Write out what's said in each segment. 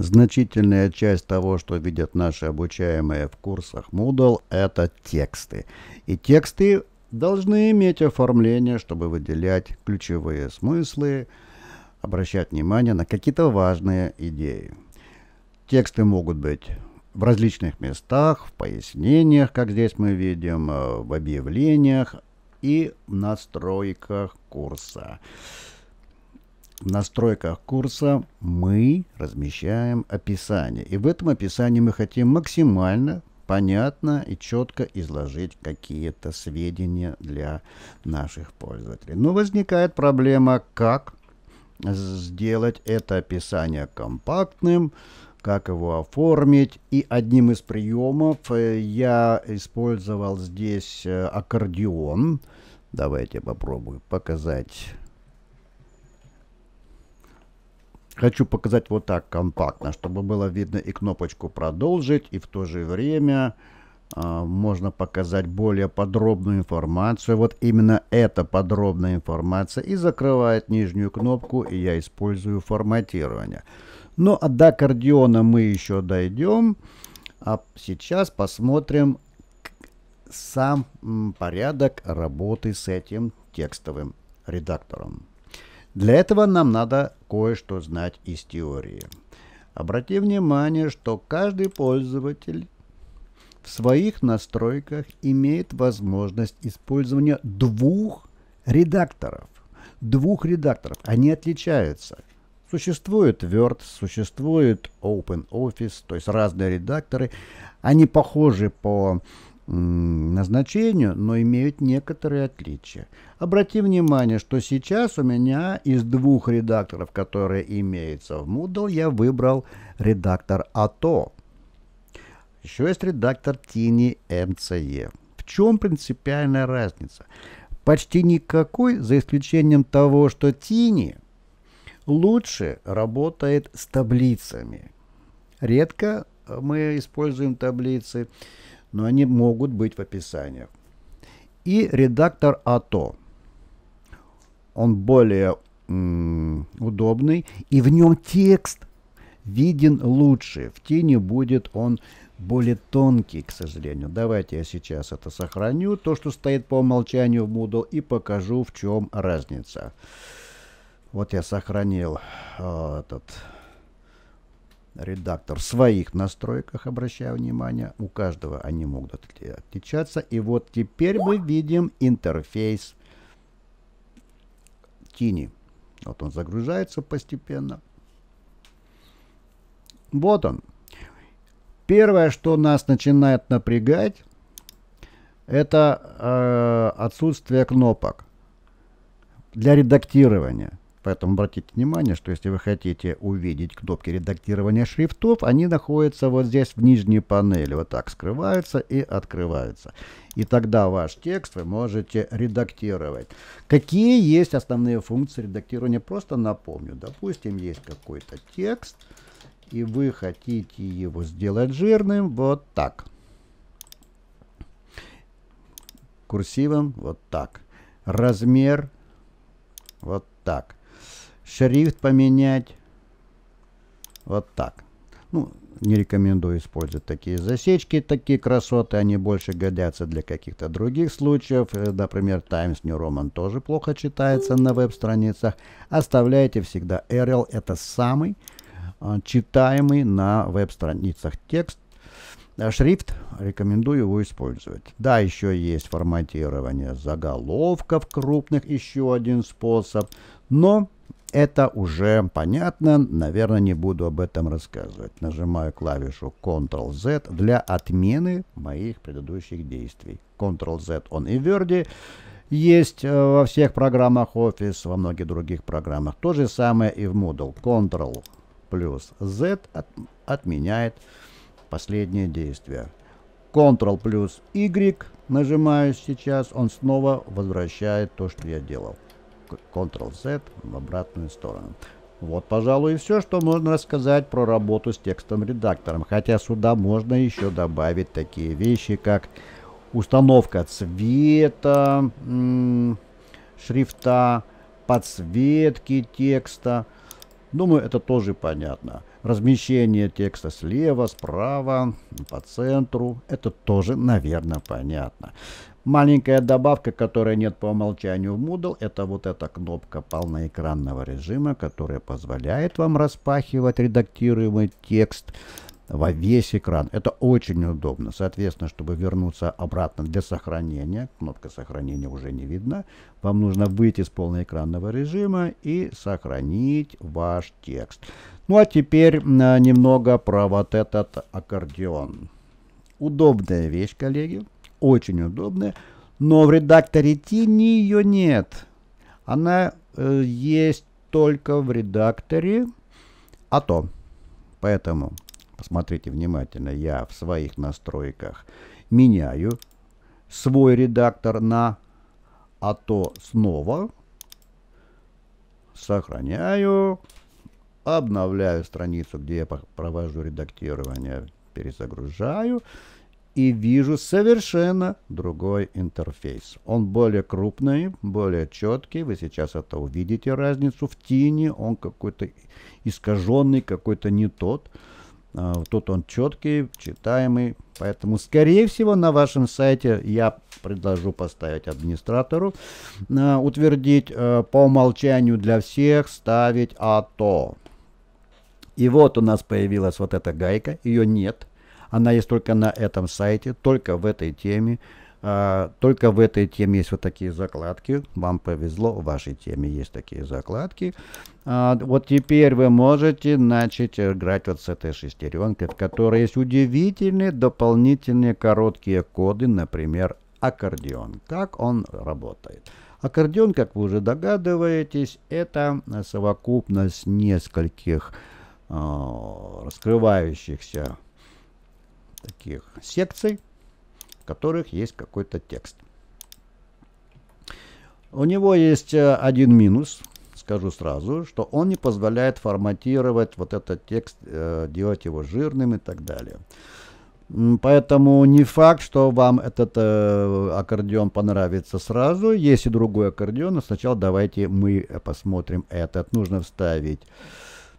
Значительная часть того, что видят наши обучаемые в курсах Moodle, это тексты. И тексты должны иметь оформление, чтобы выделять ключевые смыслы, обращать внимание на какие-то важные идеи. Тексты могут быть в различных местах, в пояснениях, как здесь мы видим, э, в объявлениях и в настройках курса в настройках курса мы размещаем описание. И в этом описании мы хотим максимально понятно и четко изложить какие-то сведения для наших пользователей. Но возникает проблема, как сделать это описание компактным, как его оформить. И одним из приемов э, я использовал здесь э, аккордеон. Давайте попробую показать Хочу показать вот так компактно, чтобы было видно и кнопочку «Продолжить», и в то же время э, можно показать более подробную информацию. Вот именно эта подробная информация и закрывает нижнюю кнопку, и я использую форматирование. Но до аккордеона мы еще дойдем, а сейчас посмотрим сам порядок работы с этим текстовым редактором. Для этого нам надо кое-что знать из теории. Обрати внимание, что каждый пользователь в своих настройках имеет возможность использования двух редакторов. Двух редакторов. Они отличаются. Существует Word, существует OpenOffice, то есть разные редакторы. Они похожи по назначению, но имеют некоторые отличия. Обрати внимание, что сейчас у меня из двух редакторов, которые имеются в Moodle, я выбрал редактор АТО. Еще есть редактор Tiny MCE. В чем принципиальная разница? Почти никакой, за исключением того, что Tiny лучше работает с таблицами. Редко мы используем таблицы но они могут быть в описаниях. И редактор АТО. Он более удобный, и в нем текст виден лучше. В тени будет он более тонкий, к сожалению. Давайте я сейчас это сохраню, то, что стоит по умолчанию в Moodle, и покажу, в чем разница. Вот я сохранил э, этот редактор в своих настройках, обращаю внимание, у каждого они могут отличаться. И вот теперь мы видим интерфейс Тини. Вот он загружается постепенно. Вот он. Первое, что нас начинает напрягать, это э, отсутствие кнопок для редактирования. Поэтому обратите внимание, что если вы хотите увидеть кнопки редактирования шрифтов, они находятся вот здесь в нижней панели. Вот так скрываются и открываются. И тогда ваш текст вы можете редактировать. Какие есть основные функции редактирования? Просто напомню. Допустим, есть какой-то текст, и вы хотите его сделать жирным вот так. Курсивом вот так. Размер вот так шрифт поменять. Вот так. Ну, не рекомендую использовать такие засечки, такие красоты. Они больше годятся для каких-то других случаев. Э, например, Times New Roman тоже плохо читается на веб-страницах. Оставляйте всегда Arial. Это самый а, читаемый на веб-страницах текст. Э, шрифт рекомендую его использовать. Да, еще есть форматирование заголовков крупных, еще один способ. Но это уже понятно, наверное, не буду об этом рассказывать. Нажимаю клавишу Ctrl-Z для отмены моих предыдущих действий. Ctrl-Z он и в Word есть э, во всех программах Office, во многих других программах. То же самое и в Moodle. Ctrl плюс Z от, отменяет последнее действие. Ctrl плюс Y нажимаю сейчас, он снова возвращает то, что я делал. Ctrl-Z в обратную сторону. Вот, пожалуй, и все, что можно рассказать про работу с текстом-редактором, хотя сюда можно еще добавить такие вещи, как установка цвета шрифта, подсветки текста. Думаю, это тоже понятно. Размещение текста слева, справа, по центру. Это тоже, наверное, понятно. Маленькая добавка, которой нет по умолчанию в Moodle, это вот эта кнопка полноэкранного режима, которая позволяет вам распахивать редактируемый текст во весь экран. Это очень удобно. Соответственно, чтобы вернуться обратно для сохранения, кнопка сохранения уже не видна, вам нужно выйти из полноэкранного режима и сохранить ваш текст. Ну а теперь немного про вот этот аккордеон. Удобная вещь, коллеги очень удобная, но в редакторе Тини ее нет. Она э, есть только в редакторе АТО. Поэтому посмотрите внимательно, я в своих настройках меняю свой редактор на АТО снова. Сохраняю. Обновляю страницу, где я провожу редактирование. Перезагружаю и вижу совершенно другой интерфейс. Он более крупный, более четкий. Вы сейчас это увидите разницу в тени. Он какой-то искаженный, какой-то не тот. А, тут он четкий, читаемый. Поэтому, скорее всего, на вашем сайте я предложу поставить администратору, а, утвердить а, по умолчанию для всех, ставить АТО. И вот у нас появилась вот эта гайка, ее нет. Она есть только на этом сайте, только в этой теме. А, только в этой теме есть вот такие закладки. Вам повезло, в вашей теме есть такие закладки. А, вот теперь вы можете начать играть вот с этой шестеренкой, в которой есть удивительные дополнительные короткие коды, например, аккордеон. Как он работает? Аккордеон, как вы уже догадываетесь, это совокупность нескольких а, раскрывающихся таких секций, в которых есть какой-то текст. У него есть э, один минус, скажу сразу, что он не позволяет форматировать вот этот текст, э, делать его жирным и так далее. Поэтому не факт, что вам этот э, аккордеон понравится сразу. Есть и другой аккордеон, но сначала давайте мы посмотрим этот. Нужно вставить,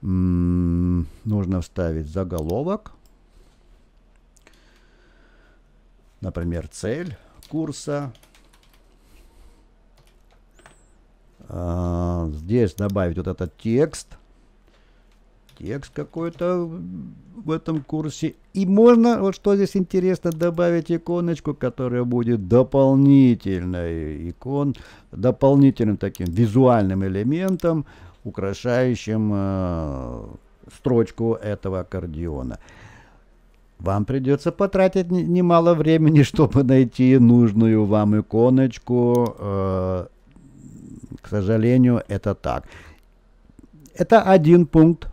нужно вставить заголовок. например, цель курса. А, здесь добавить вот этот текст. Текст какой-то в этом курсе. И можно, вот что здесь интересно, добавить иконочку, которая будет дополнительной икон, дополнительным таким визуальным элементом, украшающим э, строчку этого аккордеона. Вам придется потратить немало времени, чтобы найти нужную вам иконочку. Э, к сожалению, это так. Это один пункт.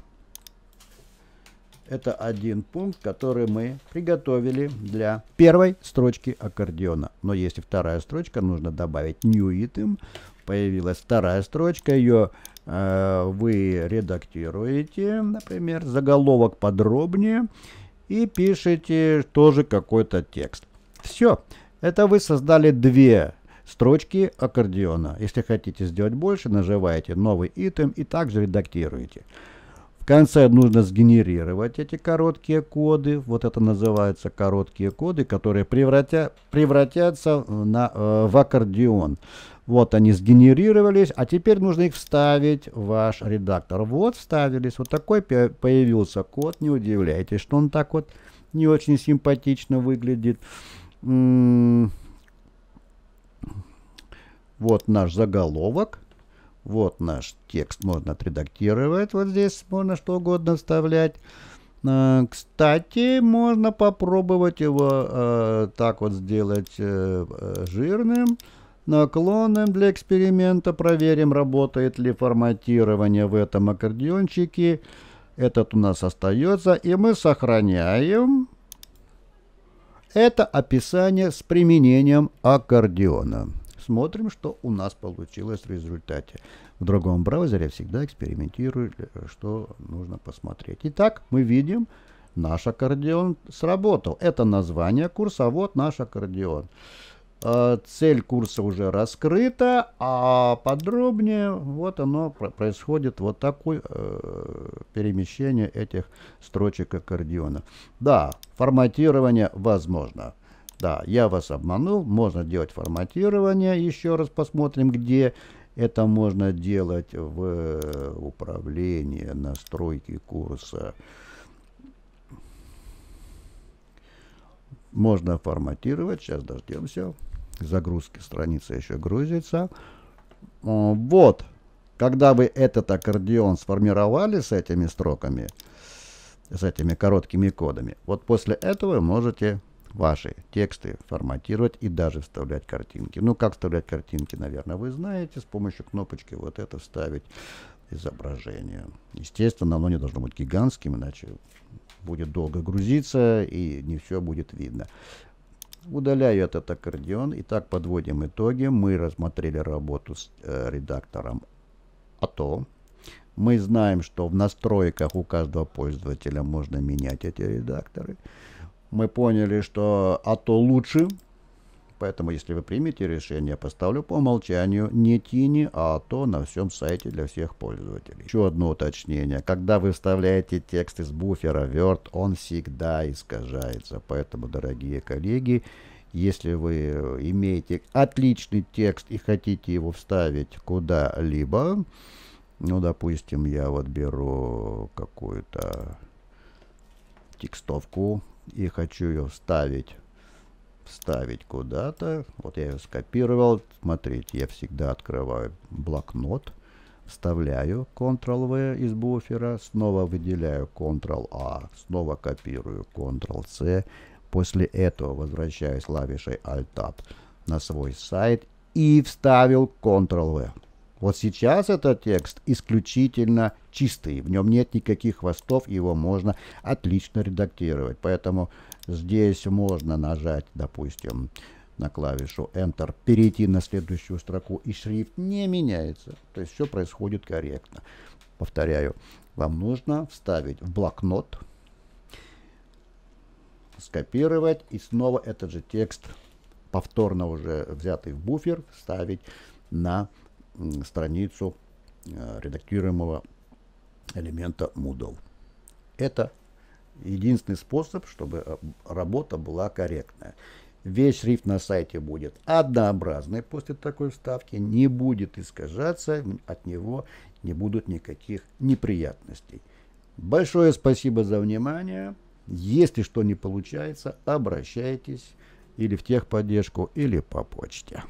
Это один пункт, который мы приготовили для первой строчки аккордеона. Но если вторая строчка, нужно добавить new item. Появилась вторая строчка, ее э, вы редактируете, например, заголовок подробнее и пишете тоже какой-то текст. Все, это вы создали две строчки аккордеона. Если хотите сделать больше, нажимаете новый итем и также редактируете конце нужно сгенерировать эти короткие коды. Вот это называется короткие коды, которые превратя, превратятся на, э, в аккордеон. Вот они сгенерировались, а теперь нужно их вставить в ваш редактор. Вот вставились, вот такой появился код. Не удивляйтесь, что он так вот не очень симпатично выглядит. М-м-м. вот наш заголовок. Вот наш текст можно отредактировать. Вот здесь можно что угодно вставлять. А, кстати, можно попробовать его а, так вот сделать э, жирным, наклонным для эксперимента. Проверим, работает ли форматирование в этом аккордеончике. Этот у нас остается, и мы сохраняем. Это описание с применением аккордеона. Смотрим, что у нас получилось в результате. В другом браузере всегда экспериментирую, э, что нужно посмотреть. Итак, мы видим, наш аккордеон сработал. Это название курса, а вот наш аккордеон. Э, цель курса уже раскрыта, а подробнее вот оно происходит, вот такое э, перемещение этих строчек аккордеона. Да, форматирование возможно. Да, я вас обманул, можно делать форматирование, еще раз посмотрим, где это можно делать в э, управлении настройки курса. Можно форматировать, сейчас дождемся. Загрузки страницы еще грузится. Вот, когда вы этот аккордеон сформировали с этими строками, с этими короткими кодами, вот после этого можете ваши тексты форматировать и даже вставлять картинки. Ну, как вставлять картинки, наверное, вы знаете, с помощью кнопочки вот это вставить изображение. Естественно, оно не должно быть гигантским, иначе будет долго грузиться и не все будет видно. Удаляю этот аккордеон. Итак, подводим итоги. Мы рассмотрели работу с э, редактором АТО. Мы знаем, что в настройках у каждого пользователя можно менять эти редакторы мы поняли, что а то лучше, поэтому если вы примете решение, поставлю по умолчанию не Тини, а то на всем сайте для всех пользователей. Еще одно уточнение. Когда вы вставляете текст из буфера Word, он всегда искажается. Поэтому, дорогие коллеги, если вы имеете отличный текст и хотите его вставить куда-либо, ну, допустим, я вот беру какую-то текстовку и хочу ее вставить вставить куда-то. Вот я ее скопировал. Смотрите, я всегда открываю блокнот, вставляю Ctrl-V из буфера, снова выделяю Ctrl-A, а, снова копирую Ctrl-C. После этого возвращаюсь клавишей Alt-Tab на свой сайт и вставил Ctrl-V. Вот сейчас этот текст исключительно чистый, в нем нет никаких хвостов, его можно отлично редактировать. Поэтому здесь можно нажать, допустим, на клавишу Enter, перейти на следующую строку, и шрифт не меняется. То есть все происходит корректно. Повторяю, вам нужно вставить в блокнот, скопировать и снова этот же текст, повторно уже взятый в буфер, вставить на страницу э, редактируемого элемента Moodle. Это единственный способ, чтобы э, работа была корректная. Весь шрифт на сайте будет однообразный после такой вставки, не будет искажаться, от него не будут никаких неприятностей. Большое спасибо за внимание. Если что не получается, обращайтесь или в техподдержку, или по почте.